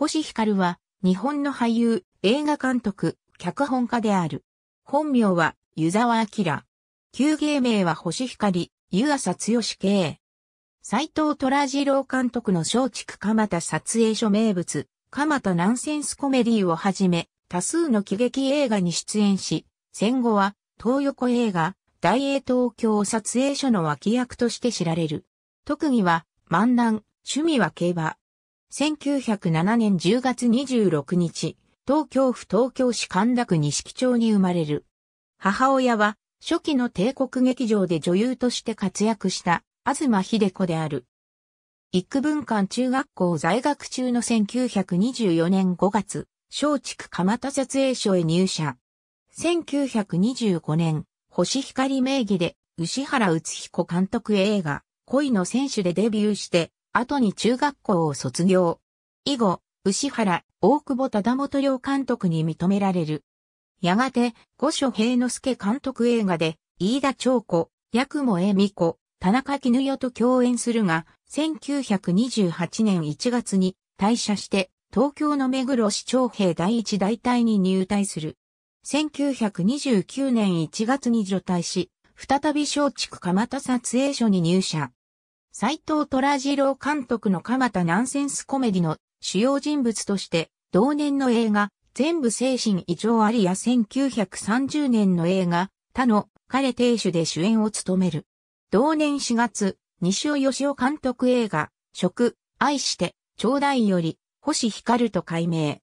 星光は、日本の俳優、映画監督、脚本家である。本名は、湯沢明。旧芸名は星光、湯浅剛系。斎藤虎次郎監督の松竹蒲田撮影所名物、蒲田ナンセンスコメディをはじめ、多数の喜劇映画に出演し、戦後は、東横映画、大英東京撮影所の脇役として知られる。特技は、漫談、趣味は競馬。1907年10月26日、東京府東京市神田区西木町に生まれる。母親は、初期の帝国劇場で女優として活躍した、東秀子である。幾文館中学校在学中の1924年5月、松竹蒲田設営所へ入社。1925年、星光名義で、牛原宇津彦監督映画、恋の選手でデビューして、後に中学校を卒業。以後、牛原、大久保忠元両監督に認められる。やがて、五所平之助監督映画で、飯田長子、八雲恵美子、田中絹代と共演するが、1928年1月に退社して、東京の目黒市長兵第一大隊に入隊する。1929年1月に除隊し、再び松竹蒲田撮影所に入社。斎藤虎次郎監督の蒲田ナンセンスコメディの主要人物として、同年の映画、全部精神異常ありや1930年の映画、他の彼亭主で主演を務める。同年4月、西尾義雄監督映画、食、愛して、ちょうだいより、星光と改名。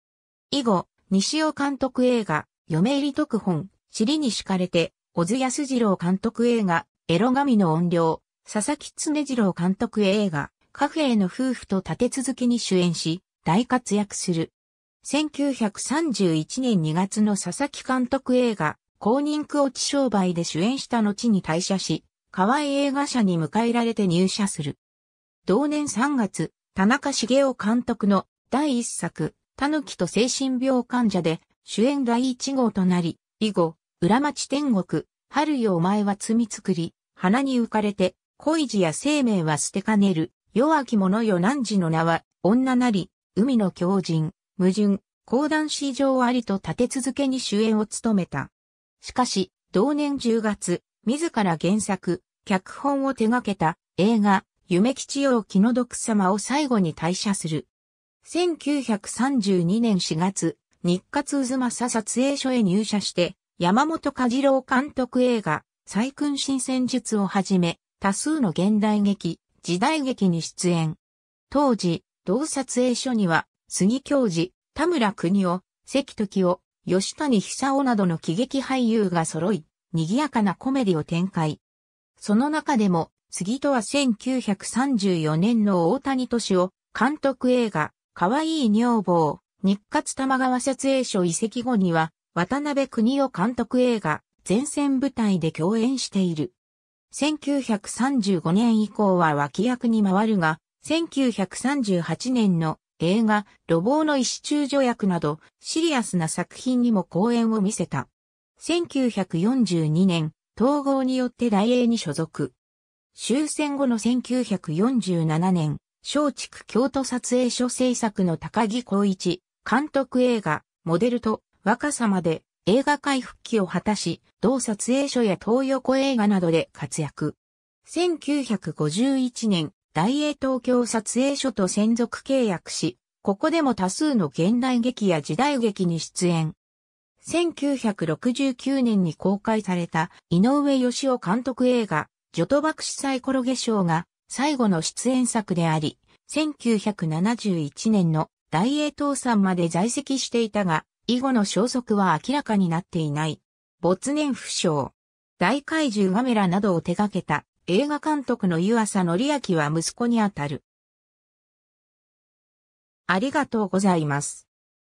以後、西尾監督映画、嫁入り特本、尻に敷かれて、小津安二郎監督映画、エロ神の音量、佐々木常次郎監督映画、カフェの夫婦と立て続けに主演し、大活躍する。1931年2月の佐々木監督映画、公認区落ち商売で主演した後に退社し、河合映画社に迎えられて入社する。同年3月、田中茂雄監督の第一作、タヌキと精神病患者で主演第一号となり、以後、裏町天国、春よお前は罪作り、花に浮かれて、恋路や生命は捨てかねる、弱き者よ何時の名は、女なり、海の狂人、矛盾、講談史上ありと立て続けに主演を務めた。しかし、同年10月、自ら原作、脚本を手掛けた映画、夢吉陽気の毒様を最後に退社する。1932年4月、日活渦政撮影所へ入社して、山本和次郎監督映画、再訓新戦術をはじめ、多数の現代劇、時代劇に出演。当時、同撮影所には、杉教授、田村邦夫、関時夫、吉谷久夫などの喜劇俳優が揃い、賑やかなコメディを展開。その中でも、杉戸は1934年の大谷敏夫、監督映画、かわいい女房、日活玉川撮影所移籍後には、渡辺邦夫監督映画、前線舞台で共演している。1935年以降は脇役に回るが、1938年の映画、路傍の石中女役など、シリアスな作品にも講演を見せた。1942年、統合によって大英に所属。終戦後の1947年、松竹京都撮影所制作の高木光一、監督映画、モデルと若さまで映画界復帰を果たし、同撮影所や東横映画などで活躍。1951年、大英東京撮影所と専属契約し、ここでも多数の現代劇や時代劇に出演。1969年に公開された井上義雄監督映画、ジョトバクシサロゲショ賞が最後の出演作であり、1971年の大英倒産まで在籍していたが、以後の消息は明らかになっていない。没年不詳。大怪獣ガメラなどを手掛けた映画監督の湯浅則明は息子にあたる。ありがとうございます。